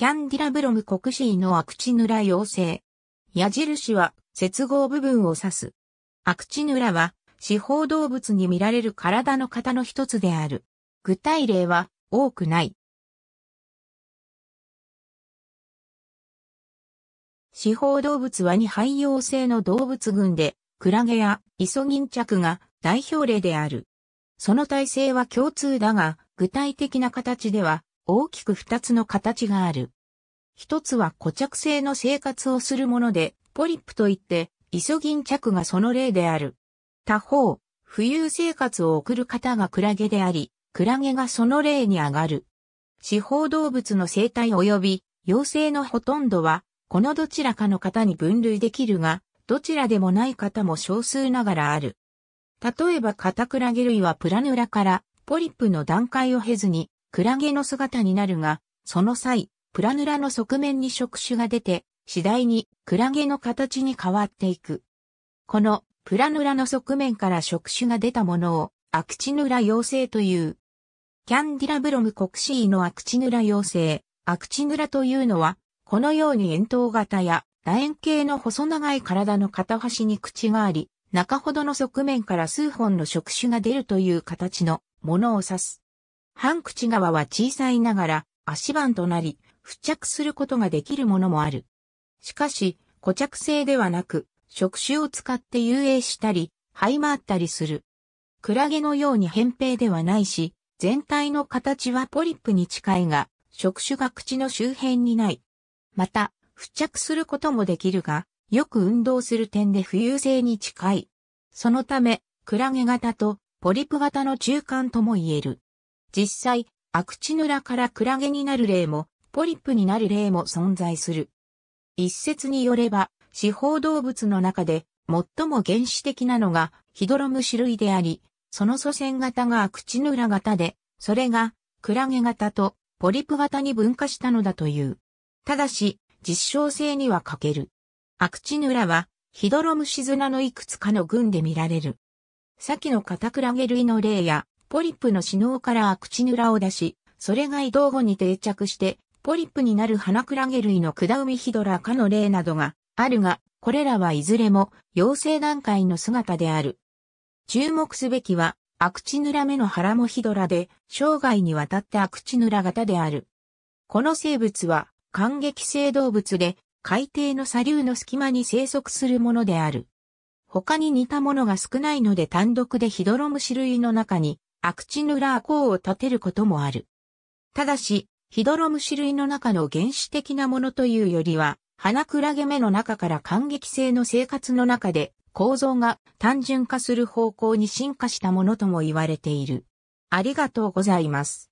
キャンディラブロム国士のアクチヌラ妖精。矢印は接合部分を指す。アクチヌラは、四方動物に見られる体の型の一つである。具体例は多くない。四方動物は二肺葉性の動物群で、クラゲやイソギンチャクが代表例である。その体制は共通だが、具体的な形では大きく二つの形がある。一つは固着性の生活をするもので、ポリップといって、イソギンチャクがその例である。他方、浮遊生活を送る方がクラゲであり、クラゲがその例に上がる。四方動物の生態及び、幼生のほとんどは、このどちらかの方に分類できるが、どちらでもない方も少数ながらある。例えばカタクラゲ類はプラヌラからポリップの段階を経ずにクラゲの姿になるが、その際、プラヌラの側面に触手が出て、次第にクラゲの形に変わっていく。このプラヌラの側面から触手が出たものをアクチヌラ妖精という。キャンディラブロム国シーのアクチヌラ妖精、アクチヌラというのは、このように円筒型や楕円形の細長い体の片端に口があり、中ほどの側面から数本の触手が出るという形のものを指す。半口側は小さいながら足板となり、付着することができるものもある。しかし、固着性ではなく、触手を使って遊泳したり、這い回ったりする。クラゲのように扁平ではないし、全体の形はポリップに近いが、触手が口の周辺にない。また、付着することもできるが、よく運動する点で浮遊性に近い。そのため、クラゲ型とポリップ型の中間とも言える。実際、アクチヌラからクラゲになる例も、ポリプになる例も存在する。一説によれば、四方動物の中で最も原始的なのがヒドロム種類であり、その祖先型がアクチヌラ型で、それがクラゲ型とポリプ型に分化したのだという。ただし、実証性には欠ける。アクチヌラはヒドロムシズナのいくつかの群で見られる。先のカタクラゲ類の例やポリップの死脳からアクチヌラを出し、それが移動後に定着して、ポリップになる花クラゲ類のクダウミヒドラ科の例などがあるが、これらはいずれも陽性段階の姿である。注目すべきは、アクチヌラ目のハラモヒドラで、生涯にわたってアクチヌラ型である。この生物は、感激性動物で、海底の砂流の隙間に生息するものである。他に似たものが少ないので単独でヒドロム種類の中にアクチヌラー項を立てることもある。ただし、ヒドロム種類の中の原始的なものというよりは、花クラゲ目の中から感激性の生活の中で構造が単純化する方向に進化したものとも言われている。ありがとうございます。